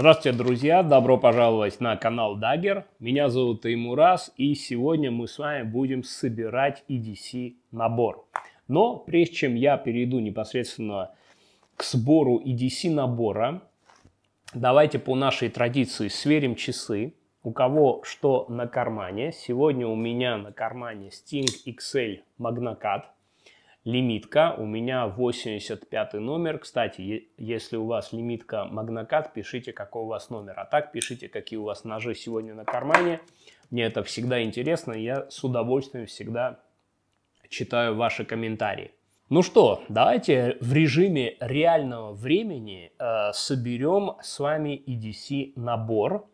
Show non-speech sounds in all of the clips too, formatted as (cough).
Здравствуйте, друзья! Добро пожаловать на канал Dagger. Меня зовут Таймурас, и сегодня мы с вами будем собирать EDC набор. Но прежде чем я перейду непосредственно к сбору EDC набора, давайте по нашей традиции сверим часы. У кого что на кармане. Сегодня у меня на кармане Sting XL Magnacat лимитка. У меня 85 номер. Кстати, если у вас лимитка Магнокат, пишите, какой у вас номер. А так пишите, какие у вас ножи сегодня на кармане. Мне это всегда интересно, я с удовольствием всегда читаю ваши комментарии. Ну что, давайте в режиме реального времени э, соберем с вами EDC набор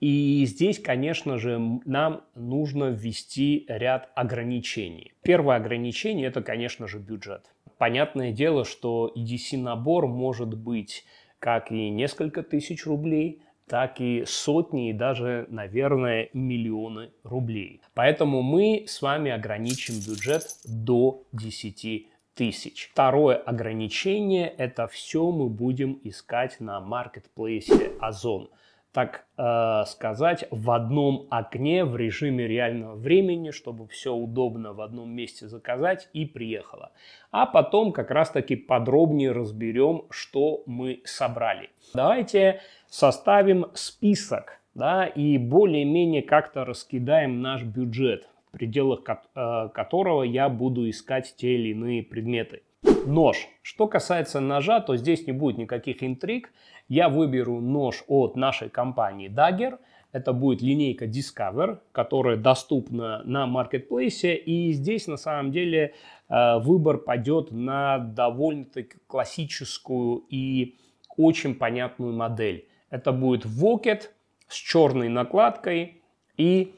и здесь, конечно же, нам нужно ввести ряд ограничений. Первое ограничение – это, конечно же, бюджет. Понятное дело, что EDC-набор может быть как и несколько тысяч рублей, так и сотни и даже, наверное, миллионы рублей. Поэтому мы с вами ограничим бюджет до 10 тысяч. Второе ограничение – это все мы будем искать на маркетплейсе Озон так э, сказать, в одном окне в режиме реального времени, чтобы все удобно в одном месте заказать и приехало. А потом как раз-таки подробнее разберем, что мы собрали. Давайте составим список да, и более-менее как-то раскидаем наш бюджет, в пределах э, которого я буду искать те или иные предметы. Нож. Что касается ножа, то здесь не будет никаких интриг. Я выберу нож от нашей компании Dagger. Это будет линейка Discover, которая доступна на маркетплейсе. И здесь на самом деле э, выбор пойдет на довольно-таки классическую и очень понятную модель. Это будет вокет с черной накладкой и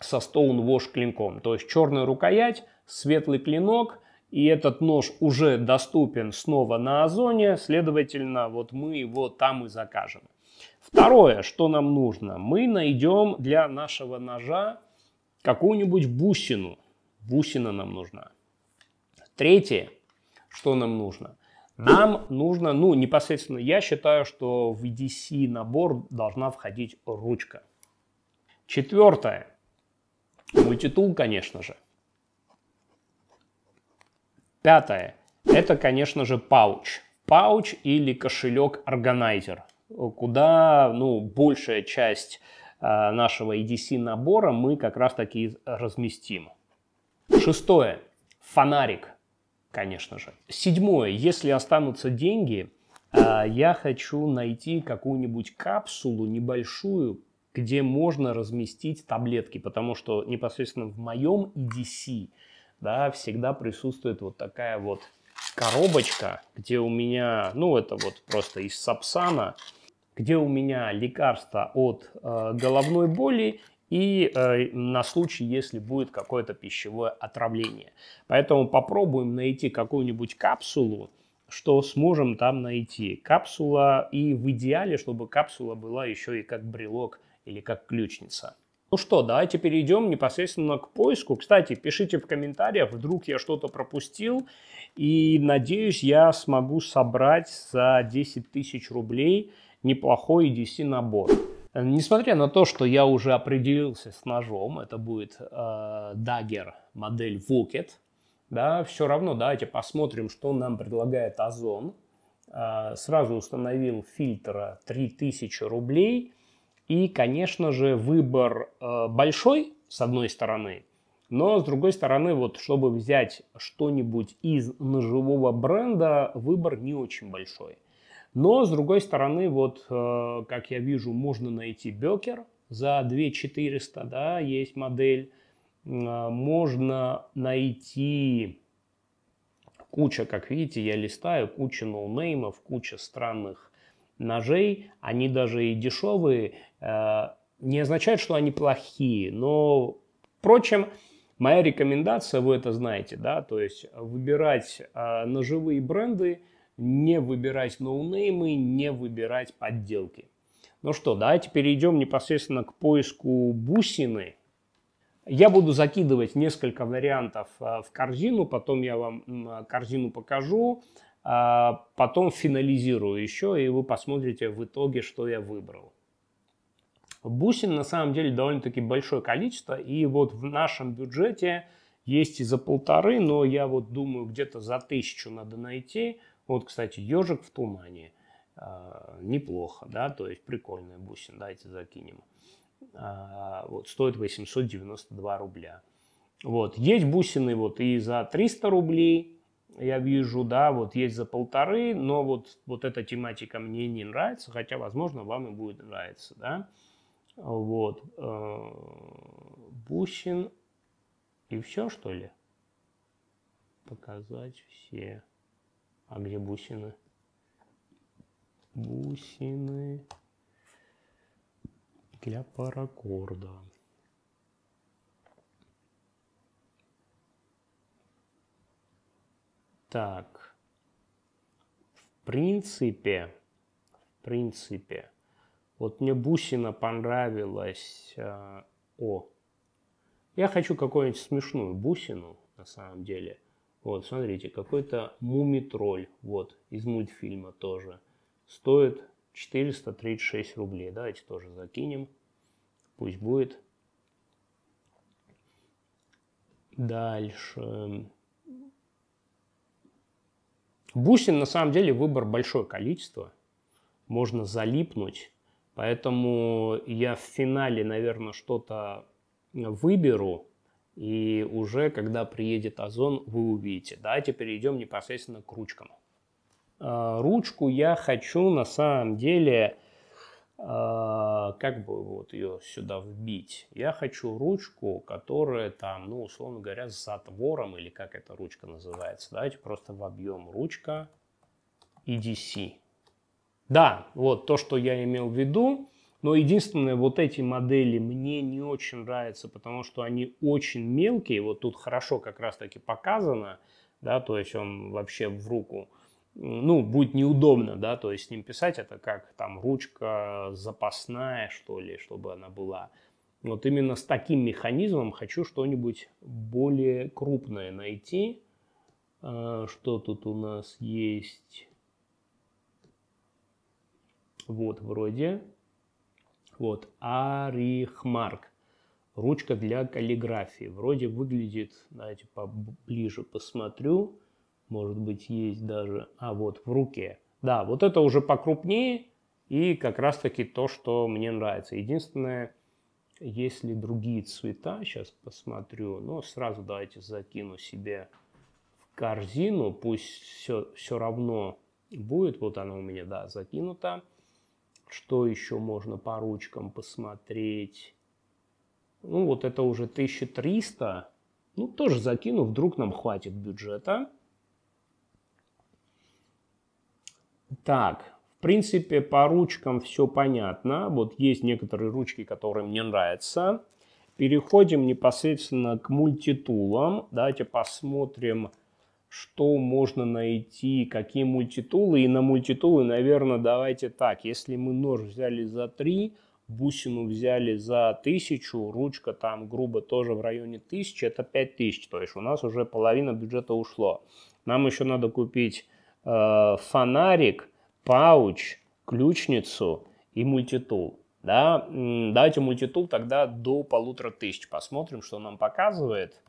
со Stone Wash клинком. То есть черная рукоять, светлый клинок – и этот нож уже доступен снова на Озоне, следовательно, вот мы его там и закажем. Второе, что нам нужно, мы найдем для нашего ножа какую-нибудь бусину. Бусина нам нужна. Третье, что нам нужно? Нам нужно, ну, непосредственно я считаю, что в EDC набор должна входить ручка. Четвертое. Мультитул, конечно же. Пятое. Это, конечно же, пауч. Пауч или кошелек-органайзер, куда ну, большая часть а, нашего EDC набора мы как раз таки разместим. Шестое. Фонарик, конечно же. Седьмое. Если останутся деньги, а, я хочу найти какую-нибудь капсулу небольшую, где можно разместить таблетки, потому что непосредственно в моем EDC – да, всегда присутствует вот такая вот коробочка, где у меня, ну это вот просто из сапсана, где у меня лекарство от э, головной боли и э, на случай, если будет какое-то пищевое отравление. Поэтому попробуем найти какую-нибудь капсулу, что сможем там найти. Капсула и в идеале, чтобы капсула была еще и как брелок или как ключница. Ну что, давайте перейдем непосредственно к поиску. Кстати, пишите в комментариях, вдруг я что-то пропустил. И надеюсь, я смогу собрать за 10 тысяч рублей неплохой EDC набор. Несмотря на то, что я уже определился с ножом, это будет э, Dagger модель Wocket, да, все равно давайте посмотрим, что нам предлагает Озон. Э, сразу установил фильтра 3000 рублей. И, конечно же, выбор э, большой, с одной стороны, но, с другой стороны, вот, чтобы взять что-нибудь из ножевого бренда, выбор не очень большой. Но, с другой стороны, вот, э, как я вижу, можно найти бекер за 2400, да, есть модель. Э, можно найти куча, как видите, я листаю, куча ноунеймов, куча странных ножей, они даже и дешевые, э, не означает, что они плохие, но, впрочем, моя рекомендация, вы это знаете, да, то есть выбирать э, ножевые бренды, не выбирать ноунеймы, не выбирать подделки. Ну что, давайте перейдем непосредственно к поиску бусины. Я буду закидывать несколько вариантов э, в корзину, потом я вам корзину покажу. А потом финализирую еще, и вы посмотрите в итоге, что я выбрал. Бусин на самом деле довольно-таки большое количество, и вот в нашем бюджете есть и за полторы, но я вот думаю, где-то за тысячу надо найти. Вот, кстати, ежик в тумане. Э, неплохо, да, то есть прикольная бусин, давайте закинем. Э, вот, стоит 892 рубля. Вот, есть бусины вот и за 300 рублей, я вижу, да, вот есть за полторы, но вот, вот эта тематика мне не нравится, хотя, возможно, вам и будет нравиться, да. Вот. Э, бусин И все, что ли? Показать все. А где бусины? Бусины для паракорда. Так, в принципе, в принципе, вот мне бусина понравилась. Э, о, я хочу какую-нибудь смешную бусину, на самом деле. Вот, смотрите, какой-то мумитроль, вот, из мультфильма тоже. Стоит 436 рублей. Давайте тоже закинем. Пусть будет. Дальше. Бусин на самом деле выбор большое количество. Можно залипнуть. Поэтому я в финале, наверное, что-то выберу. И уже когда приедет Озон, вы увидите. Давайте перейдем непосредственно к ручкам. А, ручку я хочу на самом деле а, как бы вот ее сюда вбить? Я хочу ручку, которая там, ну, условно говоря, с затвором, или как эта ручка называется. Давайте просто вобьем ручка EDC. Да, вот то, что я имел в виду. Но единственное, вот эти модели мне не очень нравятся, потому что они очень мелкие. Вот тут хорошо как раз таки показано, да, то есть он вообще в руку ну, будет неудобно, да, то есть с ним писать это как там ручка запасная, что ли, чтобы она была. Вот именно с таким механизмом хочу что-нибудь более крупное найти. А, что тут у нас есть? Вот, вроде. Вот, Арихмарк. Ручка для каллиграфии. Вроде выглядит, Знаете, поближе посмотрю может быть, есть даже. А, вот, в руке. Да, вот это уже покрупнее и как раз-таки то, что мне нравится. Единственное, есть ли другие цвета, сейчас посмотрю. Но сразу давайте закину себе в корзину, пусть все, все равно будет. Вот она у меня, да, закинута. Что еще можно по ручкам посмотреть? Ну, вот это уже 1300. Ну, тоже закину, вдруг нам хватит бюджета. Так, в принципе, по ручкам все понятно. Вот есть некоторые ручки, которые мне нравятся. Переходим непосредственно к мультитулам. Давайте посмотрим, что можно найти, какие мультитулы. И на мультитулы, наверное, давайте так. Если мы нож взяли за 3, бусину взяли за 1000, ручка там грубо тоже в районе 1000, это 5000. То есть у нас уже половина бюджета ушло. Нам еще надо купить Э, фонарик, пауч, ключницу и мультитул. Да? Давайте мультитул тогда до полутора тысяч посмотрим, что нам показывает.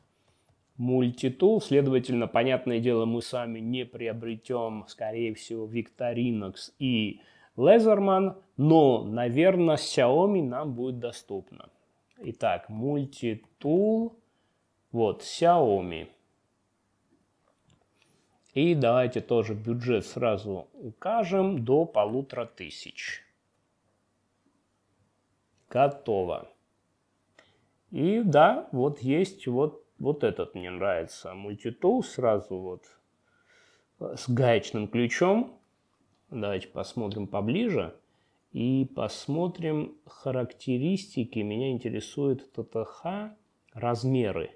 Мультитул, следовательно, понятное дело, мы с вами не приобретем, скорее всего, Victorinox и Лезерман, но, наверное, Xiaomi нам будет доступно. Итак, мультитул, вот, Xiaomi – и давайте тоже бюджет сразу укажем до полутора тысяч. Готово. И да, вот есть вот, вот этот мне нравится. Мультитул сразу вот с гаечным ключом. Давайте посмотрим поближе. И посмотрим характеристики. Меня интересует ТТХ, размеры.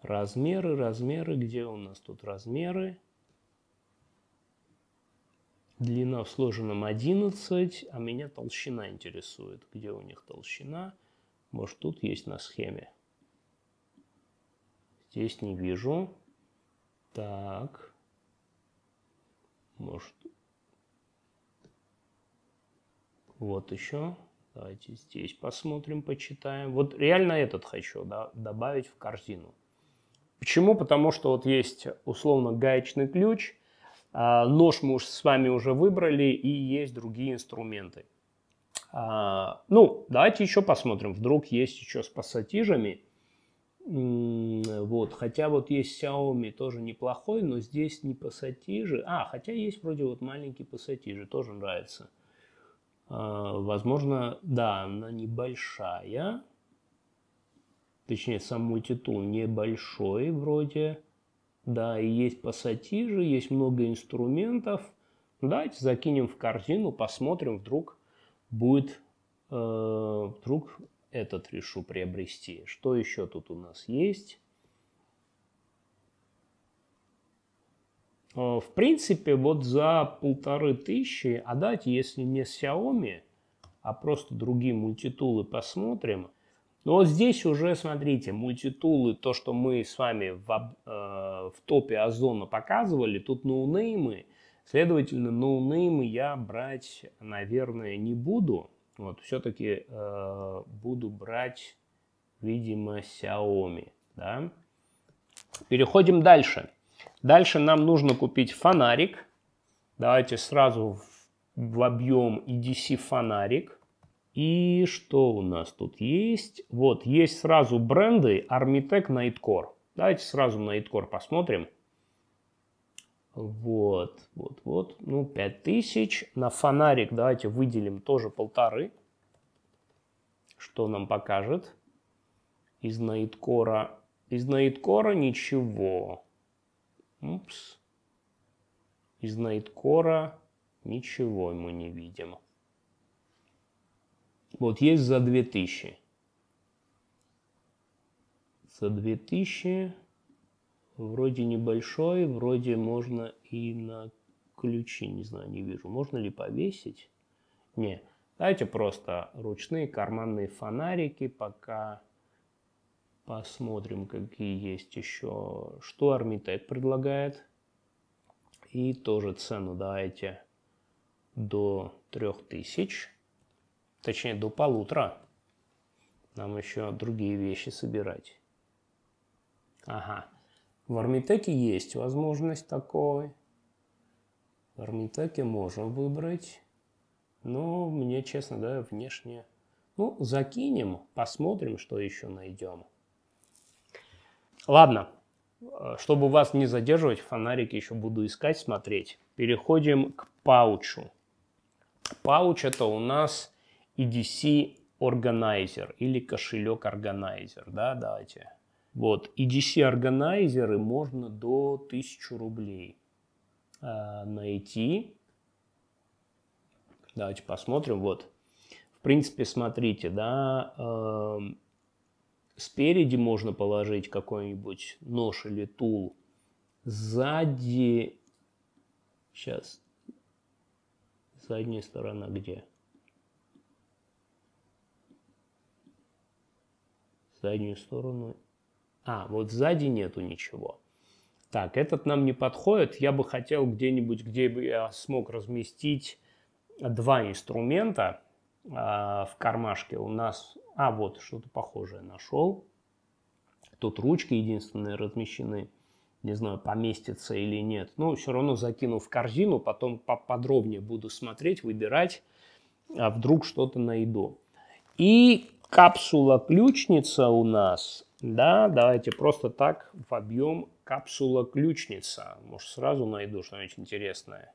Размеры, размеры, где у нас тут размеры? длина в сложенном 11, а меня толщина интересует. Где у них толщина? Может, тут есть на схеме? Здесь не вижу. Так. Может. Вот еще. Давайте здесь посмотрим, почитаем. Вот реально этот хочу да, добавить в корзину. Почему? Потому что вот есть условно гаечный ключ – а, нож мы уж с вами уже выбрали и есть другие инструменты. А, ну, давайте еще посмотрим. Вдруг есть еще с пассатижами. Вот, хотя вот есть Xiaomi тоже неплохой, но здесь не пассатижи. А, хотя есть вроде вот маленькие пассатижи, тоже нравится. А, возможно, да, она небольшая. Точнее, сам мультитул небольшой вроде. Да, и есть пассатижи, есть много инструментов. Давайте закинем в корзину, посмотрим, вдруг будет, э, вдруг этот решу приобрести. Что еще тут у нас есть? Э, в принципе, вот за полторы тысячи, а дать, если не Xiaomi, а просто другие мультитулы посмотрим, но ну, вот здесь уже, смотрите, мультитулы, то, что мы с вами в, э, в топе Озона показывали, тут ноунеймы. Следовательно, ноунеймы я брать, наверное, не буду. Вот, все-таки э, буду брать, видимо, Xiaomi. Да? Переходим дальше. Дальше нам нужно купить фонарик. Давайте сразу в, в объем EDC фонарик. И что у нас тут есть? Вот, есть сразу бренды Armitec Nightcore. Давайте сразу Nightcore посмотрим. Вот, вот, вот. Ну, 5000. На фонарик давайте выделим тоже полторы. Что нам покажет? Из Nightcore? Из Nightcore ничего. Упс. Из Nightcore ничего мы не видим. Вот есть за 2000. За 2000 вроде небольшой, вроде можно и на ключи, не знаю, не вижу. Можно ли повесить? Не, давайте просто ручные карманные фонарики, пока посмотрим, какие есть еще. Что Армитек предлагает? И тоже цену давайте до 3000. Точнее, до полутора. Нам еще другие вещи собирать. Ага. В Армитеке есть возможность такой. В Армитеке можем выбрать. Но мне, честно говоря, внешне... Ну, закинем, посмотрим, что еще найдем. Ладно, чтобы вас не задерживать, фонарики еще буду искать, смотреть. Переходим к паучу. Пауч это у нас EDC Organizer или кошелек Organizer, да, давайте. Вот, EDC органайзеры можно до 1000 рублей э, найти. Давайте посмотрим, вот. В принципе, смотрите, да, э, спереди можно положить какой-нибудь нож или тул. Сзади, сейчас, задняя сторона где? заднюю сторону. А, вот сзади нету ничего. Так, этот нам не подходит. Я бы хотел где-нибудь, где бы я смог разместить два инструмента э, в кармашке. У нас... А, вот, что-то похожее нашел. Тут ручки единственные размещены. Не знаю, поместится или нет. Но ну, все равно закину в корзину, потом поподробнее буду смотреть, выбирать. А вдруг что-то найду. И капсула-ключница у нас, да, давайте просто так вобьем капсула-ключница. Может, сразу найду что-нибудь интересное.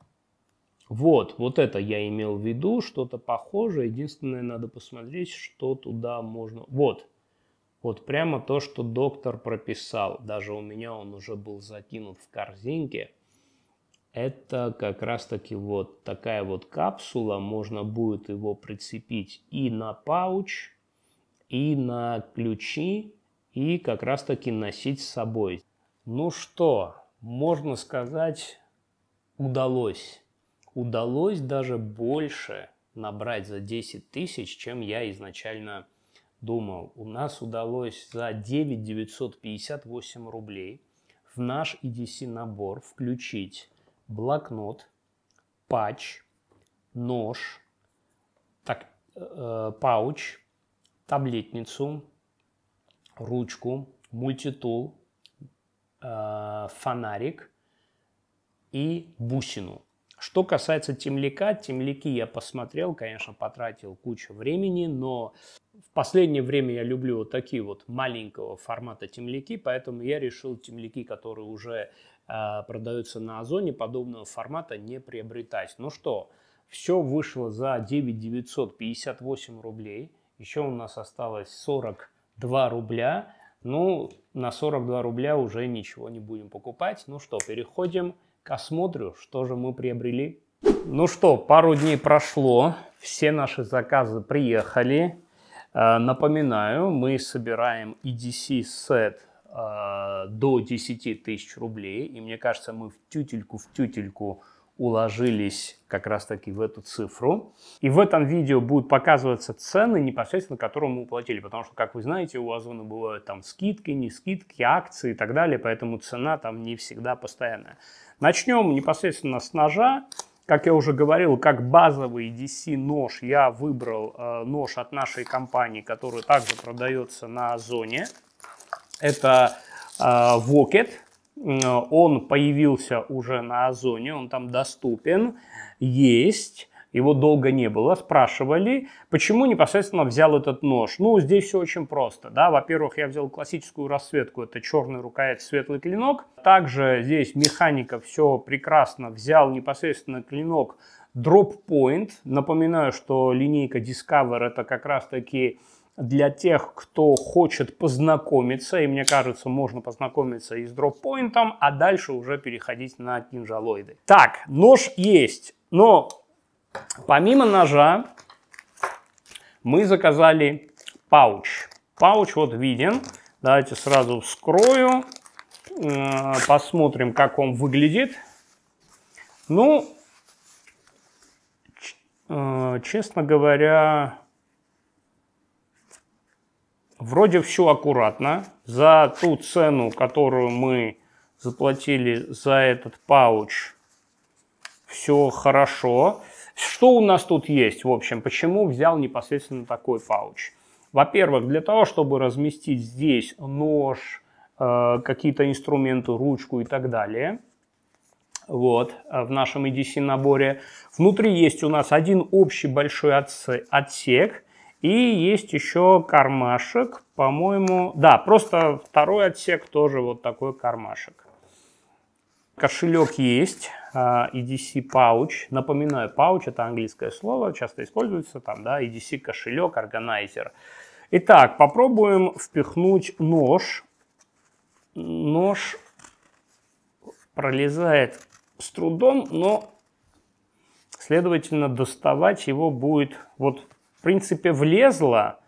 Вот, вот это я имел в виду, что-то похожее. Единственное, надо посмотреть, что туда можно... Вот, вот прямо то, что доктор прописал. Даже у меня он уже был закинут в корзинке. Это как раз-таки вот такая вот капсула. Можно будет его прицепить и на пауч, и на ключи, и как раз-таки носить с собой. Ну что, можно сказать, удалось. Удалось даже больше набрать за 10 тысяч, чем я изначально думал. У нас удалось за 9 958 рублей в наш EDC набор включить блокнот, патч, нож, так, э, пауч, таблетницу, ручку, мультитул, э, фонарик и бусину. Что касается темляка, темляки я посмотрел, конечно, потратил кучу времени, но в последнее время я люблю вот такие вот маленького формата темляки, поэтому я решил темляки, которые уже э, продаются на Озоне, подобного формата не приобретать. Ну что, все вышло за 9 958 рублей – еще у нас осталось 42 рубля. Ну, на 42 рубля уже ничего не будем покупать. Ну что, переходим к осмотру, что же мы приобрели. Ну что, пару дней прошло, все наши заказы приехали. Э, напоминаю, мы собираем EDC-сет э, до 10 тысяч рублей. И мне кажется, мы в тютельку, в тютельку уложились как раз-таки в эту цифру. И в этом видео будут показываться цены, непосредственно которые мы уплатили, потому что, как вы знаете, у Озона бывают там скидки, не скидки, акции и так далее, поэтому цена там не всегда постоянная. Начнем непосредственно с ножа. Как я уже говорил, как базовый DC нож я выбрал э, нож от нашей компании, который также продается на Озоне. Это э, Vocket он появился уже на Озоне, он там доступен, есть. Его долго не было. Спрашивали, почему непосредственно взял этот нож. Ну, здесь все очень просто. Да? Во-первых, я взял классическую расцветку. Это черный рукоять, светлый клинок. Также здесь механика все прекрасно. Взял непосредственно клинок Drop Point. Напоминаю, что линейка Discover это как раз таки для тех, кто хочет познакомиться, и мне кажется, можно познакомиться и с дроппоинтом, а дальше уже переходить на кинжалоиды. Так, нож есть, но помимо ножа мы заказали пауч. Пауч вот виден. Давайте сразу вскрою, э, посмотрим, как он выглядит. Ну, э, честно говоря, Вроде все аккуратно. За ту цену, которую мы заплатили за этот пауч, все хорошо. Что у нас тут есть, в общем? Почему взял непосредственно такой пауч? Во-первых, для того, чтобы разместить здесь нож, э, какие-то инструменты, ручку и так далее. Вот, э, в нашем EDC наборе. Внутри есть у нас один общий большой отсек, и есть еще кармашек, по-моему, да, просто второй отсек тоже вот такой кармашек. Кошелек есть, EDC а, Pouch. Напоминаю, Pouch это английское слово, часто используется там, да, EDC кошелек, органайзер. Итак, попробуем впихнуть нож. Нож пролезает с трудом, но, следовательно, доставать его будет вот принципе, влезла,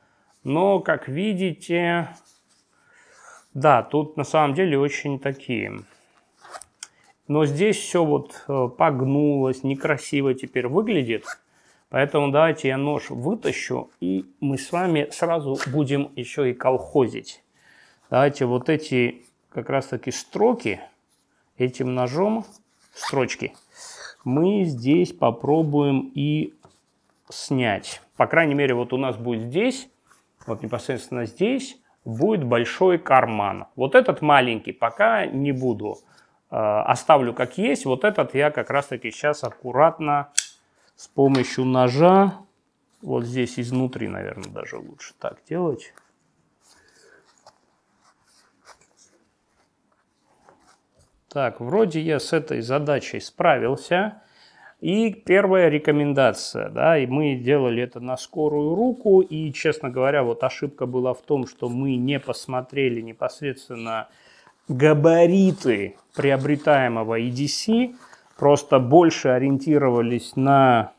но, как видите, да, тут на самом деле очень такие. Но здесь все вот э, погнулось, некрасиво теперь выглядит. Поэтому давайте я нож вытащу, и мы с вами сразу будем еще и колхозить. Давайте вот эти как раз таки строки, этим ножом, строчки, мы здесь попробуем и снять по крайней мере, вот у нас будет здесь, вот непосредственно здесь, будет большой карман. Вот этот маленький пока не буду, э, оставлю как есть. Вот этот я как раз-таки сейчас аккуратно с помощью ножа, вот здесь изнутри, наверное, даже лучше так делать. Так, вроде я с этой задачей справился. И первая рекомендация, да, и мы делали это на скорую руку, и, честно говоря, вот ошибка была в том, что мы не посмотрели непосредственно габариты приобретаемого EDC, просто больше ориентировались на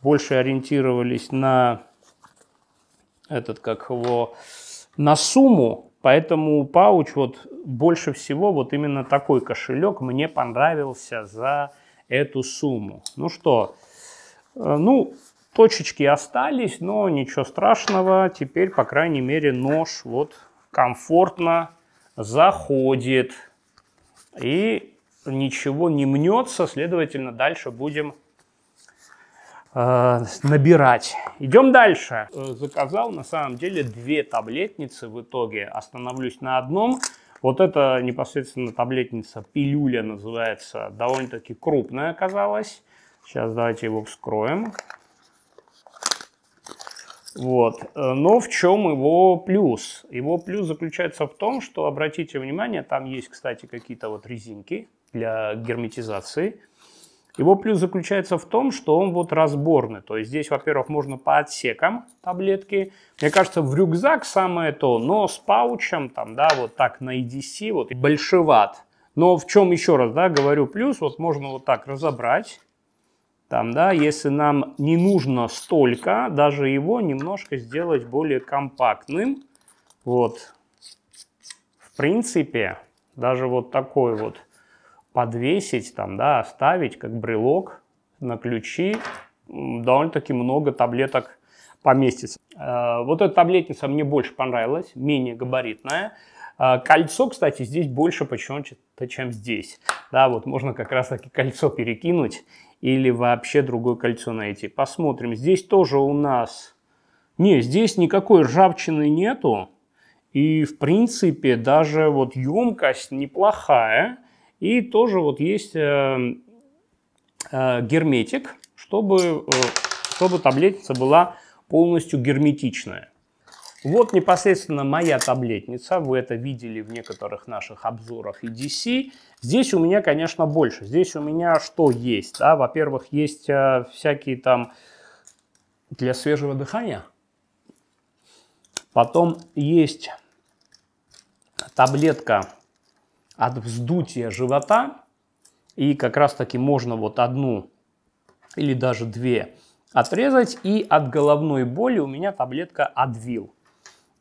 больше ориентировались на этот как его на сумму, поэтому пауч вот больше всего вот именно такой кошелек мне понравился за эту сумму. Ну что, э, ну, точечки остались, но ничего страшного. Теперь, по крайней мере, нож вот комфортно заходит. И ничего не мнется, следовательно, дальше будем э, набирать. Идем дальше. Э, заказал на самом деле две таблетницы в итоге. Остановлюсь на одном. Вот это непосредственно таблетница пилюля называется, довольно-таки крупная оказалась. Сейчас давайте его вскроем. Вот. Но в чем его плюс? Его плюс заключается в том, что, обратите внимание, там есть, кстати, какие-то вот резинки для герметизации – его плюс заключается в том, что он вот разборный. То есть здесь, во-первых, можно по отсекам таблетки. Мне кажется, в рюкзак самое то, но с паучем, там, да, вот так на EDC, вот, большеват. Но в чем еще раз, да, говорю плюс, вот можно вот так разобрать. Там, да, если нам не нужно столько, даже его немножко сделать более компактным. Вот, в принципе, даже вот такой вот подвесить, там, да, оставить как брелок на ключи. Довольно-таки много таблеток поместится. Э, вот эта таблетница мне больше понравилась, менее габаритная. Э, кольцо, кстати, здесь больше почему-то, чем здесь. Да, вот можно как раз-таки кольцо перекинуть или вообще другое кольцо найти. Посмотрим. Здесь тоже у нас... Не, здесь никакой ржавчины нету. И, в принципе, даже вот емкость неплохая. И тоже вот есть э, э, герметик, чтобы, э, чтобы таблетница была полностью герметичная. Вот непосредственно моя таблетница. Вы это видели в некоторых наших обзорах EDC. Здесь у меня, конечно, больше. Здесь у меня что есть? Да? Во-первых, есть всякие там для свежего дыхания. Потом есть таблетка от вздутия живота. И как раз таки можно вот одну или даже две отрезать. И от головной боли у меня таблетка Адвил.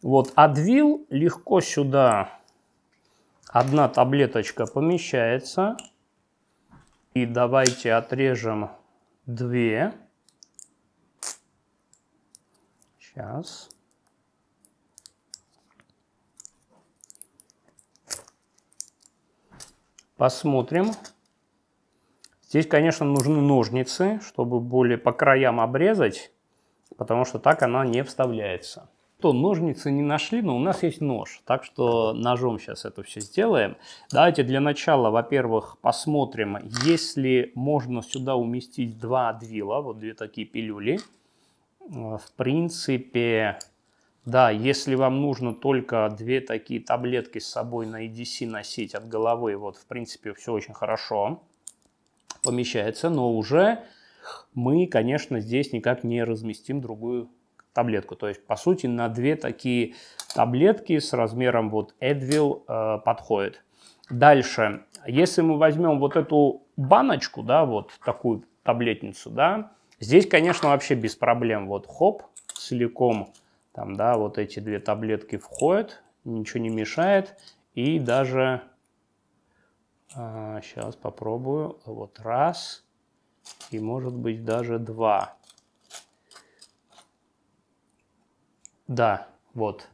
Вот Адвил легко сюда одна таблеточка помещается. И давайте отрежем две. Сейчас. Посмотрим. Здесь, конечно, нужны ножницы, чтобы более по краям обрезать, потому что так она не вставляется. То ножницы не нашли, но у нас есть нож, так что ножом сейчас это все сделаем. Давайте для начала, во-первых, посмотрим, если можно сюда уместить два адвила, вот две такие пилюли. Э, в принципе, да, если вам нужно только две такие таблетки с собой на EDC носить от головы, вот, в принципе, все очень хорошо помещается, но уже мы, конечно, здесь никак не разместим другую таблетку. То есть, по сути, на две такие таблетки с размером вот Advil э, подходит. Дальше, если мы возьмем вот эту баночку, да, вот такую таблетницу, да, здесь, конечно, вообще без проблем. Вот хоп, целиком там, да, вот эти две таблетки входят, ничего не мешает. И даже, э, а, сейчас попробую, вот раз, и может быть даже два. Да, вот.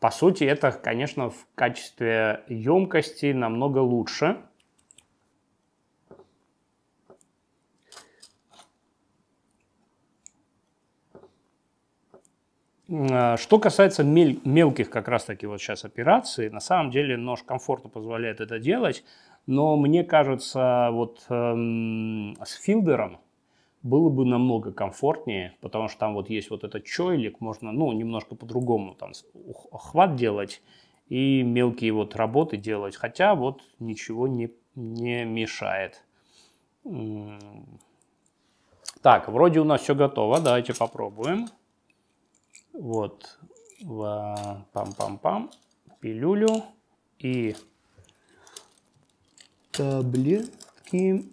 По сути, это, конечно, в качестве емкости намного лучше. А, что касается мелких как раз-таки вот сейчас операций, на самом деле нож комфортно позволяет это делать, но мне кажется, вот эм, с филдером было бы намного комфортнее, потому что там вот есть вот этот чойлик, можно, ну, немножко по-другому там хват делать и мелкие вот работы делать, хотя вот ничего не, не мешает. Так, вроде у нас все готово, давайте попробуем вот пам-пам-пам, пилюлю и таблетки.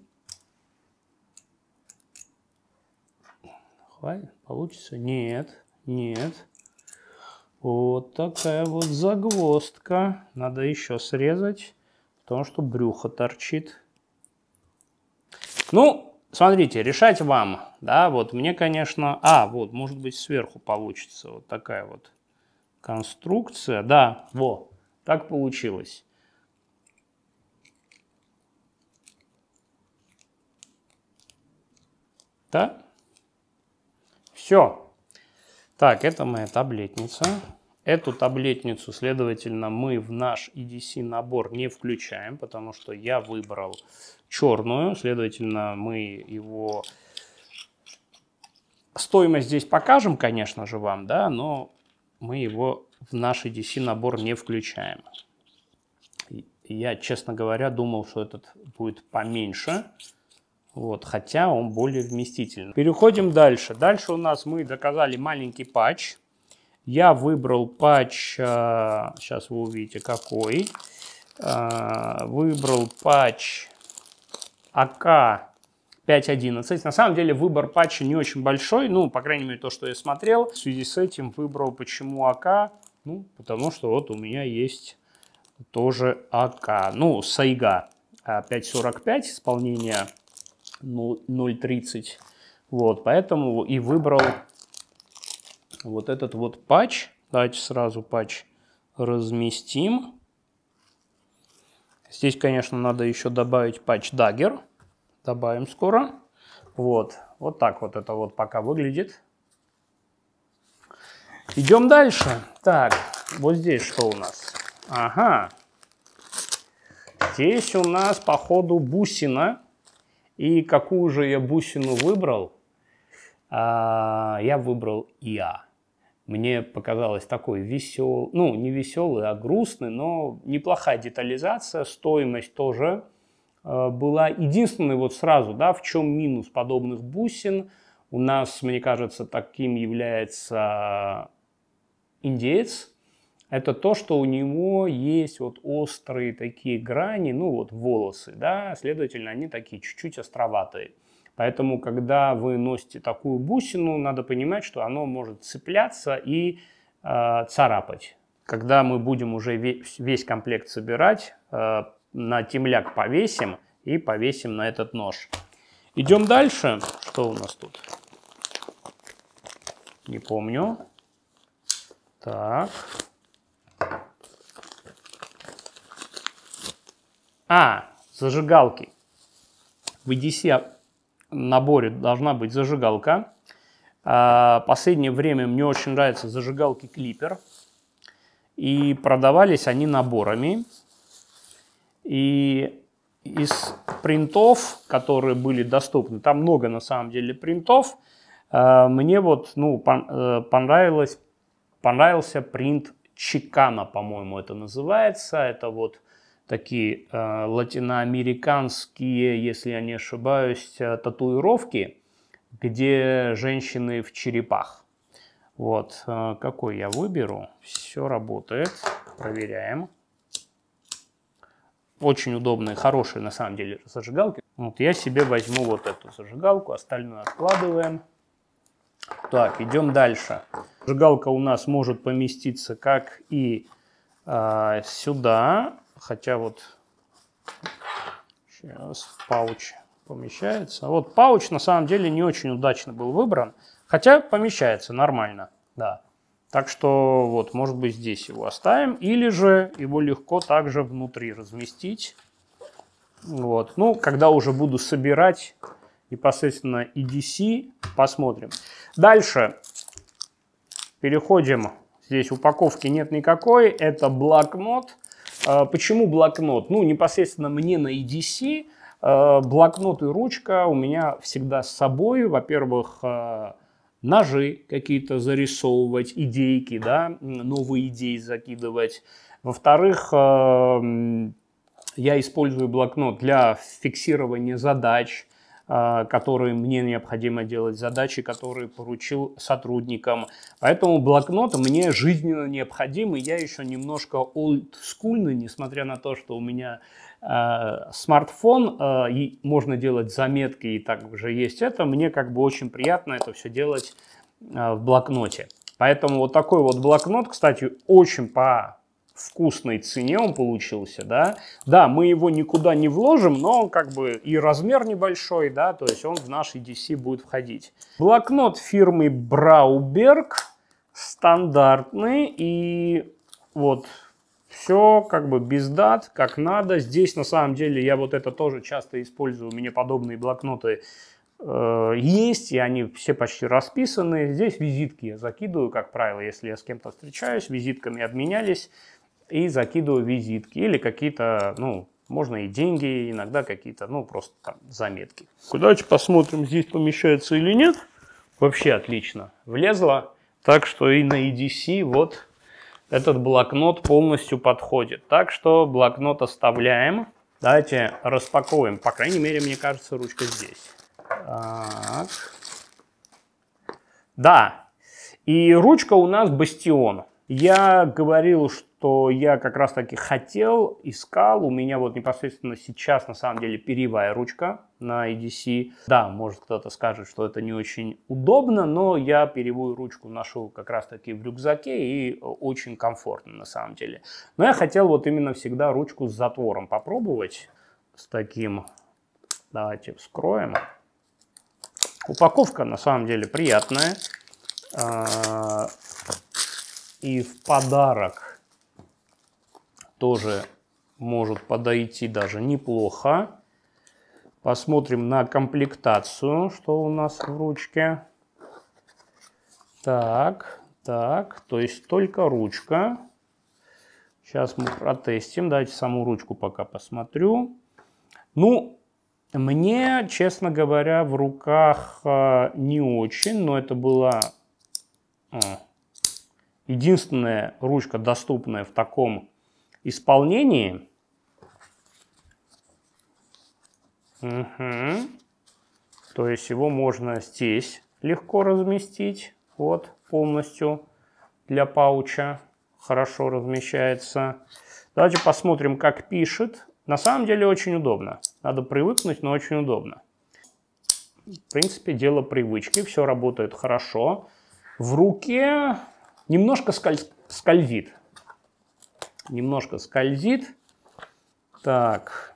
Хватит, получится? Нет, нет. Вот такая вот загвоздка. Надо еще срезать, потому что брюхо торчит. Ну, Смотрите, решать вам, да, вот мне, конечно, а, вот, может быть, сверху получится вот такая вот конструкция, да, во, так получилось. Да? Все. Так, это моя таблетница. Эту таблетницу, следовательно, мы в наш EDC набор не включаем, потому что я выбрал черную, следовательно, мы его... Стоимость здесь покажем, конечно же, вам, да, но мы его в наш EDC набор не включаем. Я, честно говоря, думал, что этот будет поменьше, вот, хотя он более вместительный. Переходим дальше. Дальше у нас мы доказали маленький патч. Я выбрал патч, сейчас э, вы увидите какой. Э, выбрал патч АК 5.11. На самом деле выбор патча не очень большой, ну, по крайней мере, то, что я смотрел. В связи с этим выбрал почему АК, ну, потому что вот у меня есть тоже АК, ну, Сайга 5.45, э, исполнение 0.30, ну, вот, поэтому и выбрал вот этот вот патч, давайте сразу патч разместим. Здесь, конечно, надо еще добавить патч Dagger. Добавим скоро. Вот, вот так вот это вот пока выглядит. Идем дальше. Так, вот здесь что у нас? Ага. Здесь у нас, походу, бусина. И какую же я бусину выбрал? А, я выбрал ИА мне показалось такой веселый, ну, не веселый, а грустный, но неплохая детализация, стоимость тоже э, была. Единственный вот сразу, да, в чем минус подобных бусин, у нас, мне кажется, таким является индеец, это то, что у него есть вот острые такие грани, ну вот волосы, да, следовательно, они такие чуть-чуть островатые. Поэтому, когда вы носите такую бусину, надо понимать, что оно может цепляться и э, царапать. Когда мы будем уже весь, весь комплект собирать, э, на темляк повесим и повесим на этот нож. Идем дальше. Что у нас тут? Не помню. Так. А, зажигалки. В EDC наборе должна быть зажигалка. А, последнее время мне очень нравятся зажигалки Клипер. И продавались они наборами. И из принтов, которые были доступны, там много на самом деле принтов, а, мне вот ну, э, понравилось, понравился принт Чикана, по-моему, это называется. Это вот такие э, латиноамериканские, если я не ошибаюсь, э, татуировки, где женщины в черепах. Вот, э, какой я выберу. Все работает. Проверяем. Очень удобные, хорошие на самом деле зажигалки. Вот я себе возьму вот эту зажигалку, остальную откладываем. Так, идем дальше. Зажигалка у нас может поместиться как и э, сюда, хотя вот сейчас пауч помещается. Вот пауч на самом деле не очень удачно был выбран, хотя помещается нормально, да. Так что вот, может быть, здесь его оставим, или же его легко также внутри разместить. Вот. Ну, когда уже буду собирать непосредственно EDC, посмотрим. Дальше переходим. Здесь упаковки нет никакой. Это блокнот. А почему блокнот? Ну, непосредственно мне на EDC а, блокнот и ручка у меня всегда с собой. Во-первых, а, ножи какие-то зарисовывать, идейки, да, новые идеи закидывать. Во-вторых, я использую блокнот для фиксирования задач, а, которые мне необходимо делать, задачи, которые поручил сотрудникам. Поэтому блокнот мне жизненно необходим, и я еще немножко олдскульный, несмотря на то, что у меня э, смартфон, э, и можно делать заметки, и так уже есть это, мне как бы очень приятно это все делать э, в блокноте. Поэтому вот такой вот блокнот, кстати, очень по вкусной цене он получился, да. Да, мы его никуда не вложим, но как бы и размер небольшой, да, то есть он в наш EDC будет входить. Блокнот фирмы Брауберг стандартный и вот все как бы без дат, как надо. Здесь на самом деле я вот это тоже часто использую, у меня подобные блокноты э, есть, и они все почти расписаны. Здесь визитки я закидываю, как правило, если я с кем-то встречаюсь, визитками обменялись, и закидываю визитки или какие-то, ну, можно и деньги, иногда какие-то, ну, просто там заметки. Давайте посмотрим, здесь помещается или нет. Вообще отлично влезло. Так что и на EDC вот этот блокнот полностью подходит. Так что блокнот оставляем. Давайте распаковываем. По крайней мере, мне кажется, ручка здесь. Так. Да. И ручка у нас бастион. Я говорил, что что я как раз таки хотел, искал. У меня вот непосредственно сейчас на самом деле перьевая ручка на EDC. Да, может кто-то скажет, что это не очень удобно, но я перьевую ручку ношу как раз таки в рюкзаке и э, очень комфортно на самом деле. Но я хотел вот именно всегда ручку с затвором попробовать. С таким, давайте вскроем. Упаковка на самом деле приятная. А, и в подарок тоже может подойти даже неплохо. Посмотрим на комплектацию, что у нас в ручке. Так, так, то есть только ручка. Сейчас мы протестим, давайте саму ручку пока посмотрю. Ну, мне, честно говоря, в руках э, не очень, но это была единственная ручка, доступная в таком исполнении. Угу. То есть его можно здесь легко разместить. Вот полностью для пауча хорошо размещается. Давайте посмотрим, как пишет. На самом деле очень удобно. Надо привыкнуть, но очень удобно. В принципе, дело привычки. Все работает хорошо. В руке немножко сколь... скользит немножко скользит. Так,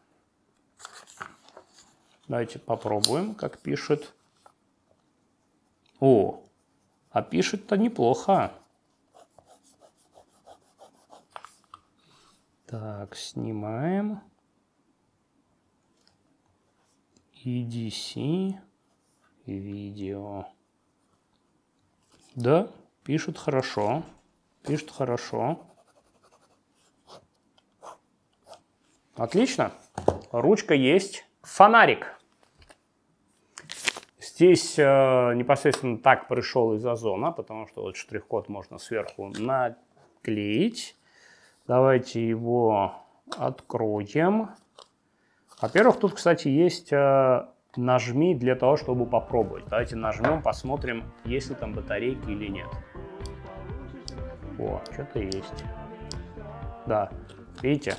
давайте попробуем, как пишет. О, а пишет-то неплохо. Так, снимаем. EDC видео. Да, пишет хорошо. Пишет хорошо. Отлично. Ручка есть. Фонарик. Здесь э, непосредственно так пришел из озона, потому что вот штрих-код можно сверху наклеить. Давайте его откроем. Во-первых, тут, кстати, есть э, нажми для того, чтобы попробовать. Давайте нажмем, посмотрим, есть ли там батарейки или нет. О, что-то есть. Да, видите,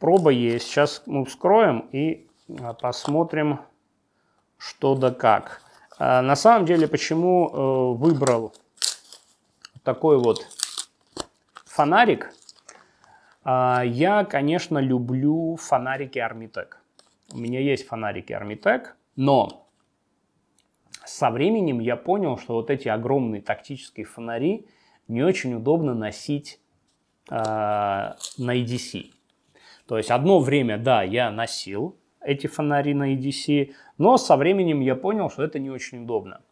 Проба есть. Сейчас мы вскроем и а, посмотрим, что да как. А, на самом деле, почему э, выбрал такой вот фонарик? А, я, конечно, люблю фонарики Armitec. У меня есть фонарики Armitec, но со временем я понял, что вот эти огромные тактические фонари не очень удобно носить э, на EDC. То есть одно время, да, я носил эти фонари на EDC, но со временем я понял, что это не очень удобно.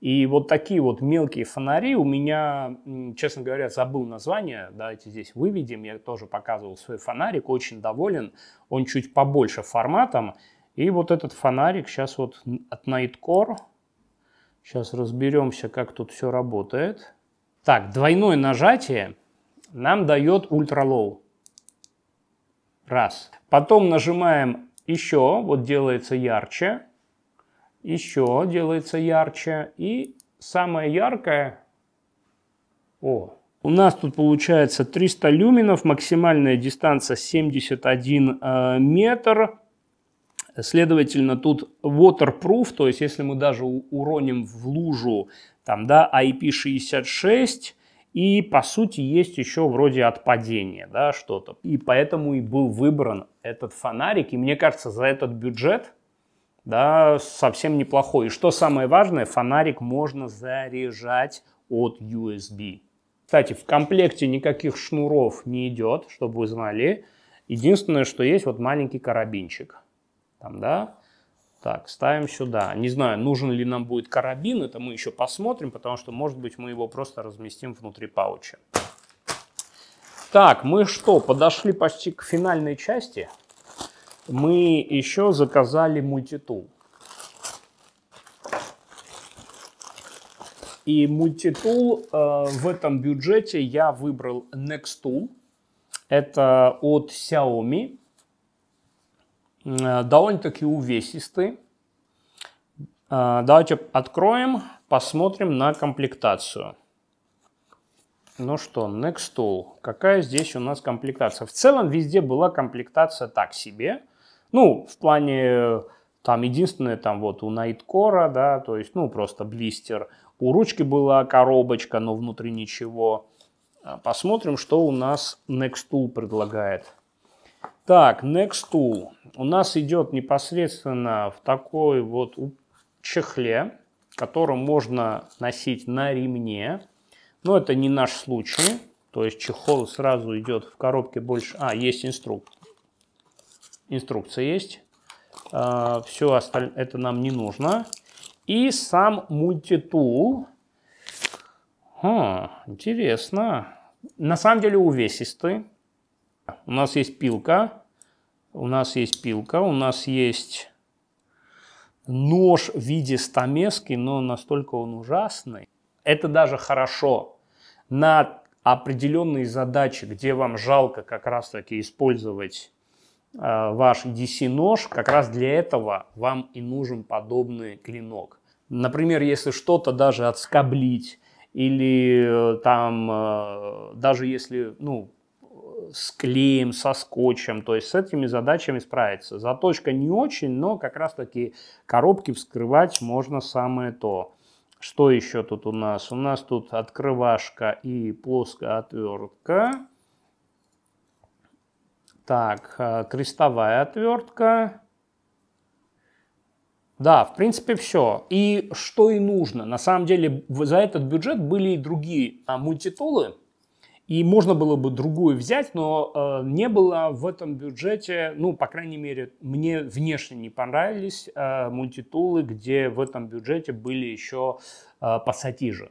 И вот такие вот мелкие фонари у меня, честно говоря, забыл название. Давайте здесь выведем. Я тоже показывал свой фонарик, очень доволен. Он чуть побольше форматом. И вот этот фонарик сейчас вот от Nightcore. Сейчас разберемся, как тут все работает. Так, двойное нажатие нам дает ультралоу. Раз. Потом нажимаем еще, вот делается ярче. Еще делается ярче. И самое яркое... О, у нас тут получается 300 люминов, максимальная дистанция 71 э, метр. Следовательно, тут waterproof, то есть если мы даже уроним в лужу там, да, IP66, и, по сути, есть еще вроде отпадение, да, что-то. И поэтому и был выбран этот фонарик. И мне кажется, за этот бюджет, да, совсем неплохой. И что самое важное, фонарик можно заряжать от USB. Кстати, в комплекте никаких шнуров не идет, чтобы вы знали. Единственное, что есть, вот маленький карабинчик. Там, да, так, ставим сюда. Не знаю, нужен ли нам будет карабин, это мы еще посмотрим, потому что, может быть, мы его просто разместим внутри пауча. Так, мы что, подошли почти к финальной части. Мы еще заказали мультитул. И мультитул э, в этом бюджете я выбрал Next Tool. Это от Xiaomi. Э, довольно-таки увесистый. Э, давайте откроем, посмотрим на комплектацию. Ну что, Next Tool. Какая здесь у нас комплектация? В целом везде была комплектация так себе. Ну, в плане, там единственное, там вот у Найткора, да, то есть, ну, просто блистер. У ручки была коробочка, но внутри ничего. Э, посмотрим, что у нас Next Tool предлагает. Так, next tool. У нас идет непосредственно в такой вот чехле, который можно носить на ремне. Но это не наш случай. То есть чехол сразу идет в коробке больше... А, есть инструк... инструкция есть. А, все остальное, это нам не нужно. И сам мультитул. Хм, интересно. На самом деле увесистый. У нас есть пилка, у нас есть пилка, у нас есть нож в виде стамески, но настолько он ужасный. Это даже хорошо. На определенные задачи, где вам жалко как раз-таки использовать э, ваш DC-нож, как раз для этого вам и нужен подобный клинок. Например, если что-то даже отскоблить, или э, там, э, даже если, ну, с клеем, со скотчем, то есть с этими задачами справиться. Заточка не очень, но как раз таки коробки вскрывать можно самое то. Что еще тут у нас? У нас тут открывашка и плоская отвертка. Так, э, крестовая отвертка. Да, в принципе, все. И что и нужно. На самом деле, за этот бюджет были и другие а, мультитулы, и можно было бы другую взять, но э, не было в этом бюджете, ну, по крайней мере, мне внешне не понравились э, мультитулы, где в этом бюджете были еще э, пассатижи.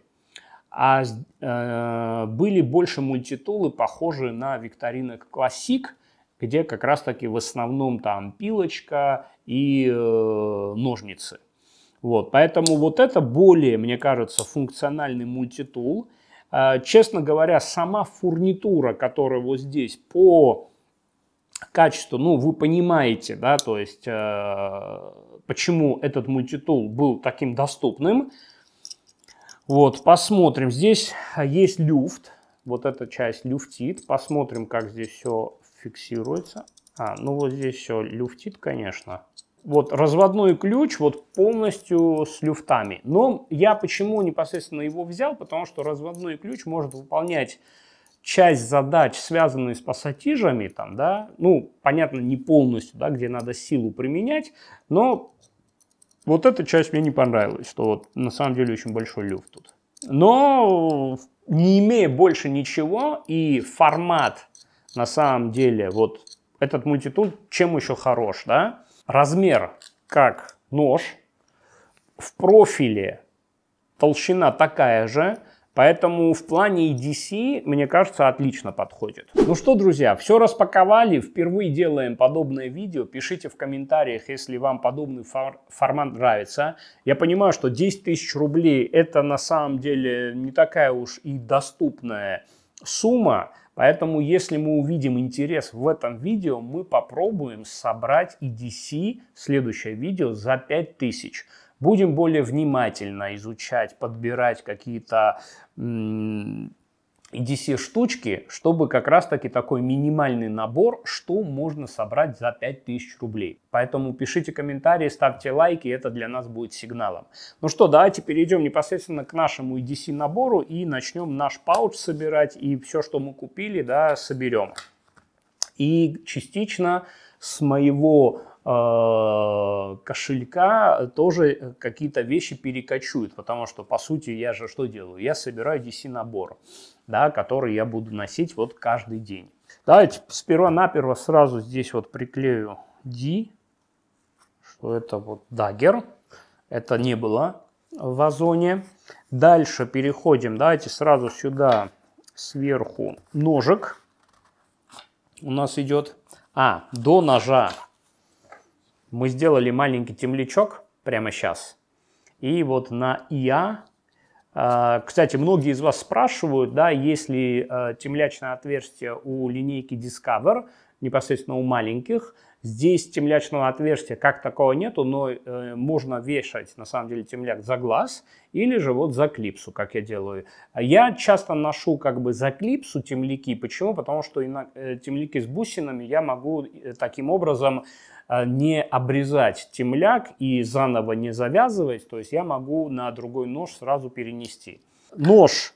А э, были больше мультитулы, похожие на викторинок классик, где как раз-таки в основном там пилочка и э, ножницы. Вот, поэтому вот это более, мне кажется, функциональный мультитул – а, честно говоря, сама фурнитура, которая вот здесь по качеству, ну, вы понимаете, да, то есть, э, почему этот мультитул был таким доступным. Вот, посмотрим. Здесь э, есть люфт. Вот эта часть люфтит. Посмотрим, как здесь все фиксируется. А, ну вот здесь все люфтит, конечно вот разводной ключ вот полностью с люфтами. Но я почему непосредственно его взял? Потому что разводной ключ может выполнять часть задач, связанные с пассатижами, там, да, ну, понятно, не полностью, да, где надо силу применять, но вот эта часть мне не понравилась, что вот на самом деле очень большой люфт тут. Но не имея больше ничего и формат на самом деле вот этот мультитул чем еще хорош, да? Размер как нож, в профиле толщина такая же, Поэтому в плане EDC, мне кажется, отлично подходит. Ну что, друзья, все распаковали. Впервые делаем подобное видео. Пишите в комментариях, если вам подобный фор формат нравится. Я понимаю, что 10 тысяч рублей – это на самом деле не такая уж и доступная сумма. Поэтому, если мы увидим интерес в этом видео, мы попробуем собрать EDC, следующее видео, за 5000. Будем более внимательно изучать, подбирать какие-то DC-штучки, чтобы как раз-таки такой минимальный набор, что можно собрать за 5000 рублей. Поэтому пишите комментарии, ставьте лайки, это для нас будет сигналом. Ну что, давайте перейдем непосредственно к нашему EDC набору и начнем наш пауч собирать и все, что мы купили, да, соберем. И частично с моего э, кошелька тоже э, какие-то вещи перекочуют, потому что, по сути, я же что делаю? Я собираю DC-набор да, который я буду носить вот каждый день. Давайте сперва-наперво сразу здесь вот приклею D, что это вот дагер. Это не было в озоне. Дальше переходим, давайте сразу сюда сверху ножик у нас идет. А, до ножа мы сделали маленький темлячок прямо сейчас. И вот на ИА а, кстати, многие из вас спрашивают, да, есть ли э, темлячное отверстие у линейки Discover, непосредственно у маленьких – Здесь темлячного отверстия как такого нету, но э, можно вешать на самом деле темляк за глаз или же вот за клипсу, как я делаю. Я часто ношу как бы за клипсу темляки. Почему? Потому что на, э, темляки с бусинами я могу э, таким образом э, не обрезать темляк и заново не завязывать. То есть я могу на другой нож сразу перенести. Нож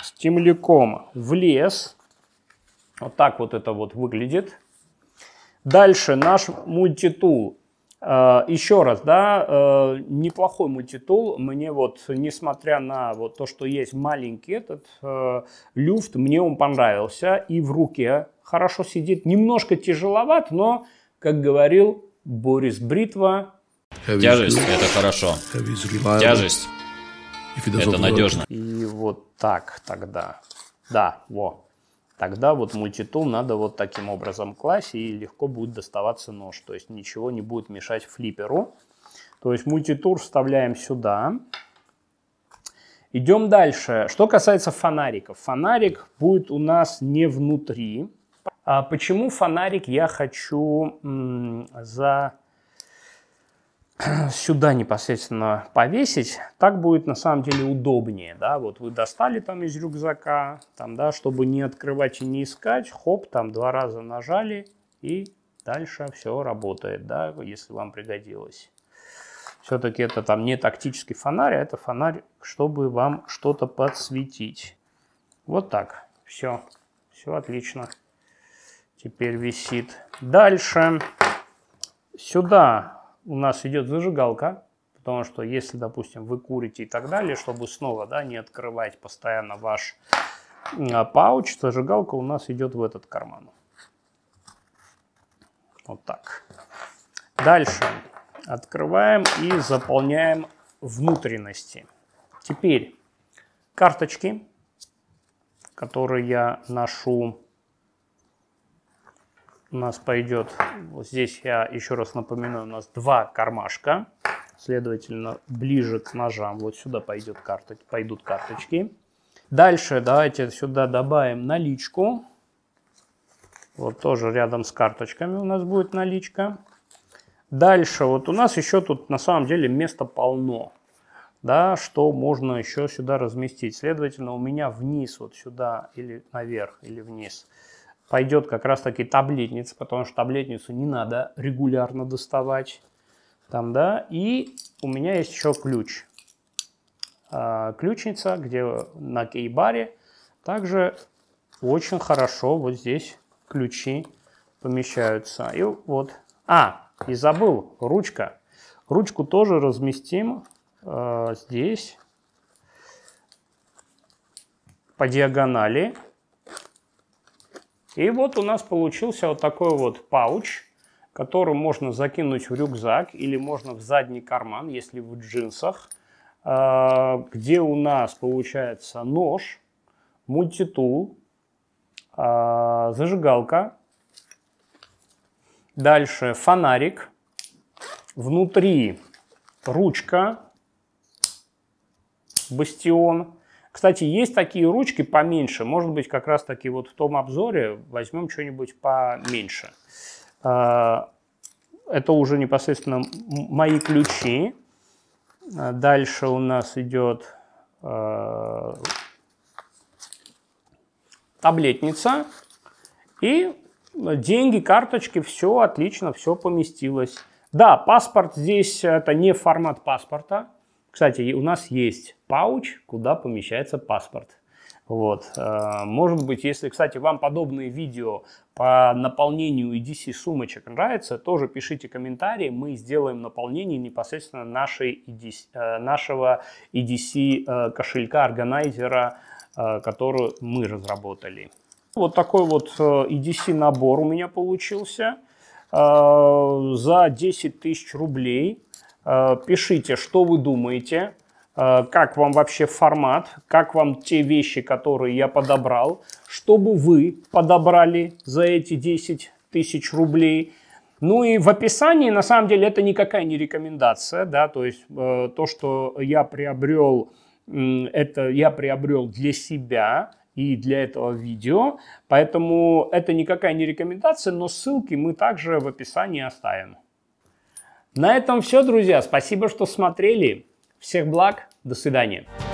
с темляком в лес. Вот так вот это вот выглядит. Дальше наш мультитул. Э, еще раз, да, э, неплохой мультитул. Мне вот, несмотря на вот то, что есть маленький этот э, люфт, мне он понравился. И в руке хорошо сидит. Немножко тяжеловат, но, как говорил Борис Бритва... Тяжесть – это хорошо. Тяжесть – это надежно. И вот так тогда. Да, вот. Тогда вот мультитул надо вот таким образом класть, и легко будет доставаться нож. То есть ничего не будет мешать флиперу. То есть мультитур вставляем сюда. Идем дальше. Что касается фонариков. Фонарик будет у нас не внутри. А почему фонарик я хочу за (clears throat) сюда непосредственно повесить, так будет на самом деле удобнее, да, вот вы достали там из рюкзака, там, да, чтобы не открывать и не искать, хоп, там два раза нажали и дальше все работает, да, если вам пригодилось. Все-таки это там не тактический фонарь, а это фонарь, чтобы вам что-то подсветить. Вот так, все, все отлично. Теперь висит. Дальше сюда у нас идет зажигалка, потому что если, допустим, вы курите и так далее, чтобы снова да, не открывать постоянно ваш а, пауч, зажигалка у нас идет в этот карман. Вот так. Дальше открываем и заполняем внутренности. Теперь карточки, которые я ношу у нас пойдет, вот здесь я еще раз напоминаю, у нас два кармашка, следовательно, ближе к ножам, вот сюда пойдет карта, пойдут карточки. Дальше давайте сюда добавим наличку. Вот тоже рядом с карточками у нас будет наличка. Дальше вот у нас еще тут на самом деле места полно. Да, что можно еще сюда разместить. Следовательно, у меня вниз, вот сюда или наверх, или вниз – пойдет как раз таки таблетница, потому что таблетницу не надо регулярно доставать. Там, да, и у меня есть еще ключ. А, ключница, где на кей-баре. Также очень хорошо вот здесь ключи помещаются. И вот, а, и забыл, ручка. Ручку тоже разместим э, здесь по диагонали. И вот у нас получился вот такой вот пауч, который можно закинуть в рюкзак или можно в задний карман, если в джинсах, а, где у нас получается нож, мультитул, а, зажигалка, дальше фонарик, внутри ручка, бастион, кстати, есть такие ручки поменьше. Может быть, как раз таки вот в том обзоре возьмем что-нибудь поменьше. А, это уже непосредственно мои ключи. А, дальше у нас идет а, таблетница. И деньги, карточки, все отлично, все поместилось. Да, паспорт здесь это не формат паспорта, кстати, у нас есть пауч, куда помещается паспорт. Вот. Э, может быть, если, кстати, вам подобные видео по наполнению EDC сумочек нравится, тоже пишите комментарии, мы сделаем наполнение непосредственно нашей EDC, э, нашего EDC э, кошелька, органайзера, который мы разработали. Вот такой вот EDC набор у меня получился за 10 тысяч рублей. Э, пишите, что вы думаете, э, как вам вообще формат, как вам те вещи, которые я подобрал, что бы вы подобрали за эти 10 тысяч рублей. Ну и в описании, на самом деле, это никакая не рекомендация, да, то есть э, то, что я приобрел, это я приобрел для себя, и для этого видео. Поэтому это никакая не рекомендация, но ссылки мы также в описании оставим. На этом все, друзья. Спасибо, что смотрели. Всех благ. До свидания.